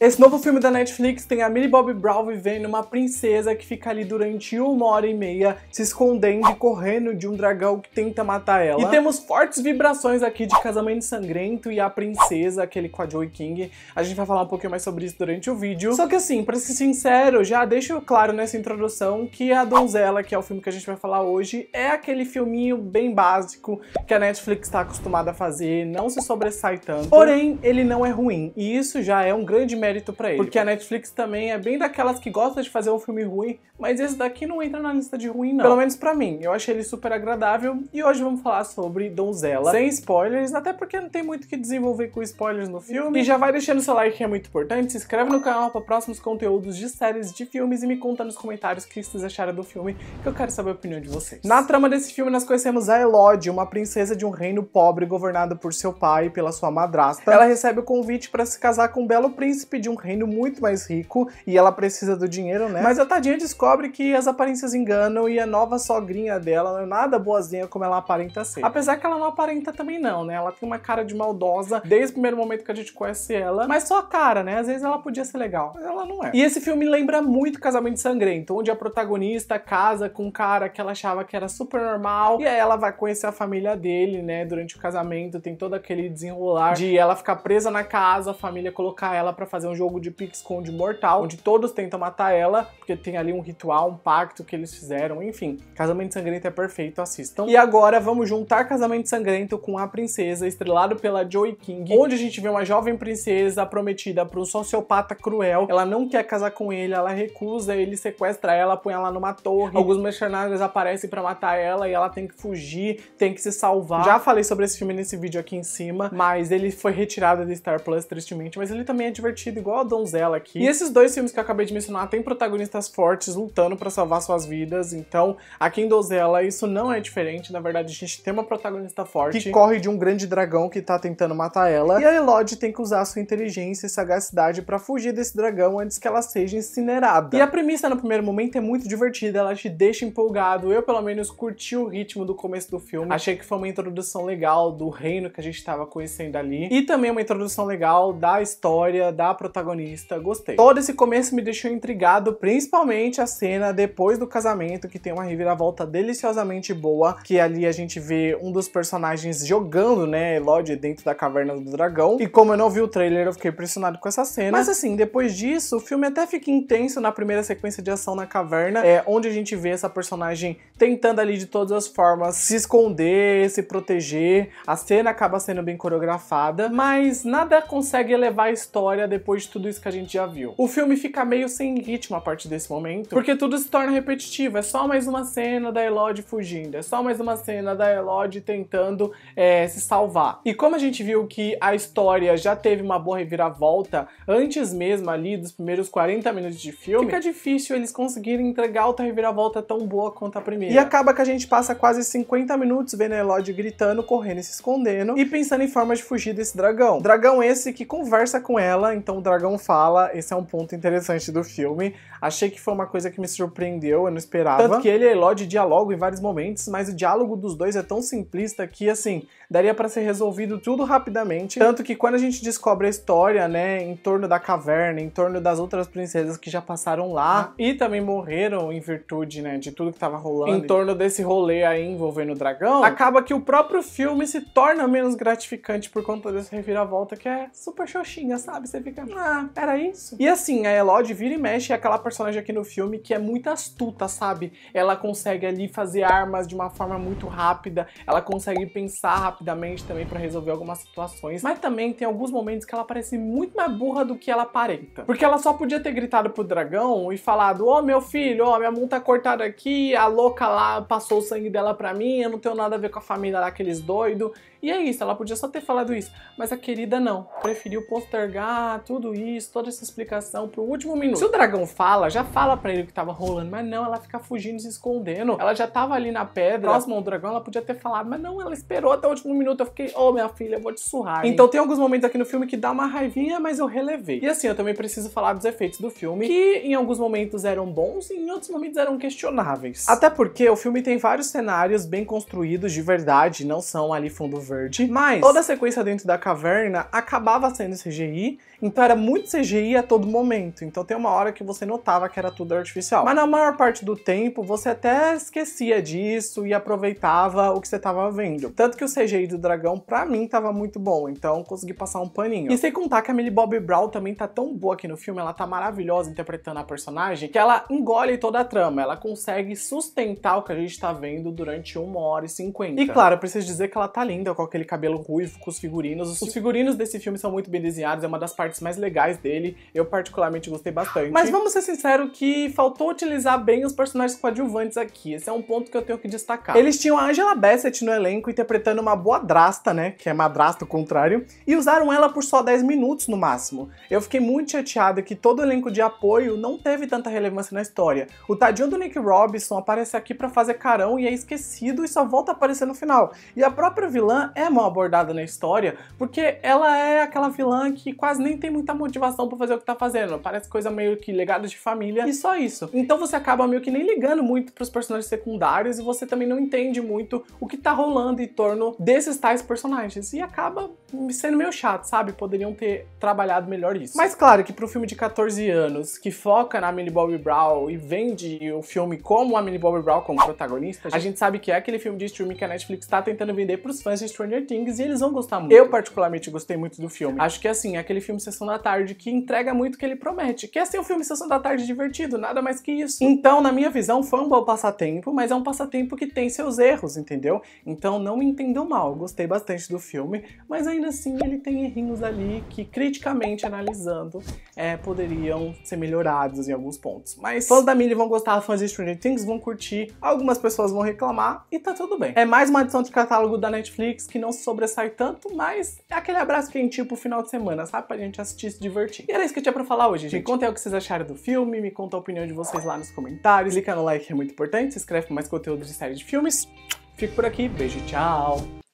Esse novo filme da Netflix tem a Millie Bobby Brown vivendo uma princesa que fica ali durante uma hora e meia se escondendo e correndo de um dragão que tenta matar ela. E temos fortes vibrações aqui de Casamento Sangrento e A Princesa, aquele com a Joey King. A gente vai falar um pouquinho mais sobre isso durante o vídeo. Só que assim, pra ser sincero, já deixo claro nessa introdução que A Donzela, que é o filme que a gente vai falar hoje, é aquele filminho bem básico que a Netflix tá acostumada a fazer, não se sobressai tanto. Porém, ele não é ruim, e isso já é um grande mérito mérito para ele. Porque a Netflix também é bem daquelas que gosta de fazer um filme ruim, mas esse daqui não entra na lista de ruim, não. Pelo menos para mim. Eu achei ele super agradável e hoje vamos falar sobre Donzela, sem spoilers, até porque não tem muito o que desenvolver com spoilers no filme. E já vai deixando seu like que é muito importante, se inscreve no canal para próximos conteúdos de séries, de filmes e me conta nos comentários o que vocês acharam do filme, que eu quero saber a opinião de vocês. Na trama desse filme nós conhecemos a Elodie, uma princesa de um reino pobre governado por seu pai e pela sua madrasta. Ela recebe o convite para se casar com um belo príncipe de um reino muito mais rico e ela precisa do dinheiro, né? Mas a tadinha descobre que as aparências enganam e a nova sogrinha dela não é nada boazinha como ela aparenta ser. Apesar que ela não aparenta também não, né? Ela tem uma cara de maldosa desde o primeiro momento que a gente conhece ela, mas só a cara, né? Às vezes ela podia ser legal, mas ela não é. E esse filme lembra muito Casamento Sangrento, onde a protagonista casa com um cara que ela achava que era super normal e aí ela vai conhecer a família dele, né? Durante o casamento tem todo aquele desenrolar de ela ficar presa na casa, a família colocar ela para fazer é um jogo de pique de mortal, onde todos tentam matar ela, porque tem ali um ritual, um pacto que eles fizeram, enfim. Casamento Sangrento é perfeito, assistam. E agora vamos juntar Casamento Sangrento com A Princesa, estrelado pela Joey King, onde a gente vê uma jovem princesa prometida para um sociopata cruel. Ela não quer casar com ele, ela recusa, ele sequestra ela, põe ela numa torre. Alguns mercenários aparecem para matar ela e ela tem que fugir, tem que se salvar. Já falei sobre esse filme nesse vídeo aqui em cima, mas ele foi retirado do Star Plus, tristemente, mas ele também é divertido igual a donzela aqui. E esses dois filmes que eu acabei de mencionar têm protagonistas fortes lutando para salvar suas vidas, então aqui em Donzela isso não é diferente, na verdade a gente tem uma protagonista forte que corre de um grande dragão que tá tentando matar ela, e a Elodie tem que usar sua inteligência e sagacidade para fugir desse dragão antes que ela seja incinerada. E a premissa no primeiro momento é muito divertida, ela te deixa empolgado, eu pelo menos curti o ritmo do começo do filme, achei que foi uma introdução legal do reino que a gente estava conhecendo ali, e também uma introdução legal da história, da protagonista protagonista, gostei. Todo esse começo me deixou intrigado, principalmente a cena depois do casamento, que tem uma reviravolta deliciosamente boa, que ali a gente vê um dos personagens jogando, né, Elodie dentro da caverna do dragão. E como eu não vi o trailer, eu fiquei impressionado com essa cena. Mas assim, depois disso, o filme até fica intenso na primeira sequência de ação na caverna, é onde a gente vê essa personagem tentando ali de todas as formas se esconder, se proteger. A cena acaba sendo bem coreografada, mas nada consegue elevar a história depois depois de tudo isso que a gente já viu. O filme fica meio sem ritmo a partir desse momento, porque tudo se torna repetitivo. É só mais uma cena da Elodie fugindo, é só mais uma cena da Elodie tentando é, se salvar. E como a gente viu que a história já teve uma boa reviravolta antes mesmo ali dos primeiros 40 minutos de filme, fica difícil eles conseguirem entregar outra reviravolta tão boa quanto a primeira. E acaba que a gente passa quase 50 minutos vendo a Elodie gritando, correndo e se escondendo e pensando em formas de fugir desse dragão. Dragão esse que conversa com ela, então dragão fala, esse é um ponto interessante do filme. Achei que foi uma coisa que me surpreendeu, eu não esperava. Tanto que ele e de dialogam em vários momentos, mas o diálogo dos dois é tão simplista que, assim, daria para ser resolvido tudo rapidamente. Tanto que quando a gente descobre a história, né, em torno da caverna, em torno das outras princesas que já passaram lá ah. e também morreram em virtude, né, de tudo que tava rolando. Em torno desse rolê aí envolvendo o dragão, acaba que o próprio filme se torna menos gratificante por conta desse reviravolta que é super xoxinha, sabe? Você fica, ah, era é isso. E assim, a Elodie vira e mexe é aquela personagem aqui no filme que é muito astuta, sabe? Ela consegue ali fazer armas de uma forma muito rápida, ela consegue pensar rapidamente também para resolver algumas situações, mas também tem alguns momentos que ela parece muito mais burra do que ela aparenta. Porque ela só podia ter gritado pro dragão e falado: Ô oh, meu filho, ó, oh, minha mão tá cortada aqui, a louca lá passou o sangue dela pra mim, eu não tenho nada a ver com a família daqueles doidos e é isso, ela podia só ter falado isso, mas a querida não. Preferiu postergar tudo isso, toda essa explicação pro último minuto. Se o dragão fala, já fala para ele o que tava rolando, mas não, ela fica fugindo, se escondendo. Ela já tava ali na pedra, próximo ao dragão, ela podia ter falado, mas não, ela esperou até o último minuto. Eu fiquei, ô oh, minha filha, eu vou te surrar. Hein? Então tem alguns momentos aqui no filme que dá uma raivinha, mas eu relevei. E assim, eu também preciso falar dos efeitos do filme, que em alguns momentos eram bons e em outros momentos eram questionáveis. Até porque o filme tem vários cenários bem construídos de verdade, não são ali fundo verde, mas toda a sequência dentro da caverna acabava sendo CGI, então era muito CGI a todo momento. Então tem uma hora que você notava que era tudo artificial. Mas na maior parte do tempo você até esquecia disso e aproveitava o que você estava vendo. Tanto que o CGI do dragão para mim tava muito bom, então consegui passar um paninho. E sem contar que a Millie Bobby Brown também tá tão boa aqui no filme, ela tá maravilhosa interpretando a personagem, que ela engole toda a trama, ela consegue sustentar o que a gente tá vendo durante uma hora e cinquenta. E claro, eu preciso dizer que ela tá linda, com aquele cabelo ruivo, com os figurinos. Os figurinos desse filme são muito bem desenhados, é uma das partes mais legais dele. Eu particularmente gostei bastante. Mas vamos ser sinceros que faltou utilizar bem os personagens coadjuvantes aqui. Esse é um ponto que eu tenho que destacar. Eles tinham a Angela Bassett no elenco interpretando uma boa drasta, né, que é madrasta ao contrário, e usaram ela por só 10 minutos no máximo. Eu fiquei muito chateada que todo o elenco de apoio não teve tanta relevância na história. O tadinho do Nick Robinson aparece aqui para fazer carão e é esquecido e só volta a aparecer no final. E a própria vilã é mal abordada na história, porque ela é aquela vilã que quase nem tem muita motivação para fazer o que tá fazendo. Parece coisa meio que legado de família e só isso. Então você acaba meio que nem ligando muito para os personagens secundários e você também não entende muito o que tá rolando em torno desses tais personagens. E acaba sendo meio chato, sabe? Poderiam ter trabalhado melhor isso. Mas claro que pro filme de 14 anos, que foca na Millie Bobby Brown e vende o filme como a Millie Bobby Brown como protagonista, a gente sabe que é aquele filme de streaming que a Netflix tá tentando vender pros fãs de streaming Stranger Things e eles vão gostar muito. Eu, particularmente, gostei muito do filme. Acho que, assim, é aquele filme Sessão da Tarde que entrega muito o que ele promete, que é ser um filme Sessão da Tarde divertido, nada mais que isso. Então, na minha visão, foi um bom passatempo, mas é um passatempo que tem seus erros, entendeu? Então, não me entendam mal, gostei bastante do filme, mas ainda assim ele tem errinhos ali que, criticamente analisando, é, poderiam ser melhorados em alguns pontos. Mas fãs da Millie vão gostar, fãs de Stranger Things vão curtir, algumas pessoas vão reclamar e tá tudo bem. É mais uma edição de catálogo da Netflix, que não sobressai tanto, mas é aquele abraço quentinho pro final de semana, sabe? Pra gente assistir e se divertir. E era isso que eu tinha pra falar hoje, gente. Me aí o que vocês acharam do filme, me conta a opinião de vocês lá nos comentários, clica no like é muito importante, se inscreve pra mais conteúdo de série de filmes. Fico por aqui, beijo e tchau!